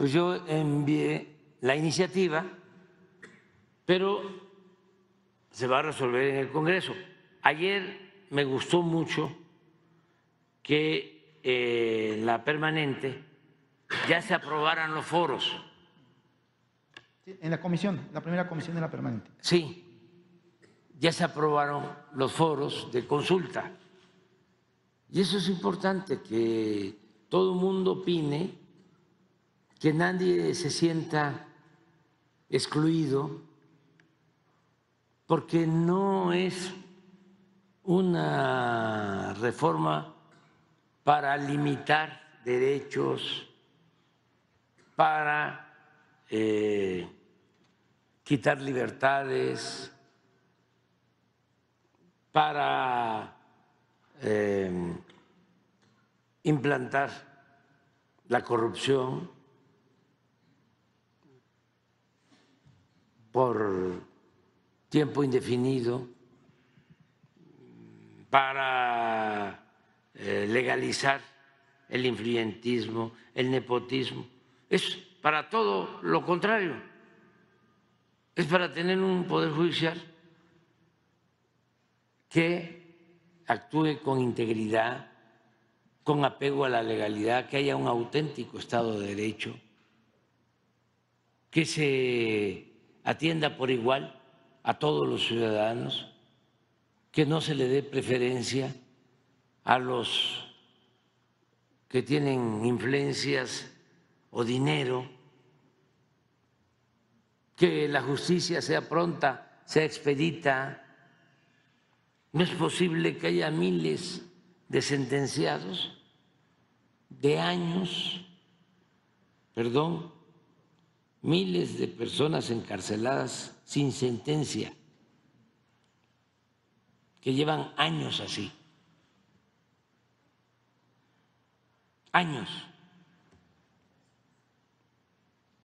pues yo envié la iniciativa, pero se va a resolver en el Congreso. Ayer me gustó mucho que eh, la permanente ya se aprobaran los foros. En la comisión, la primera comisión de la permanente. Sí, ya se aprobaron los foros de consulta. Y eso es importante, que todo el mundo opine que nadie se sienta excluido, porque no es una reforma para limitar derechos, para eh, quitar libertades, para eh, implantar la corrupción. por tiempo indefinido para eh, legalizar el influyentismo, el nepotismo. Es para todo lo contrario. Es para tener un poder judicial que actúe con integridad, con apego a la legalidad, que haya un auténtico Estado de Derecho, que se atienda por igual a todos los ciudadanos, que no se le dé preferencia a los que tienen influencias o dinero, que la justicia sea pronta, sea expedita. No es posible que haya miles de sentenciados de años, perdón, miles de personas encarceladas sin sentencia, que llevan años así, años.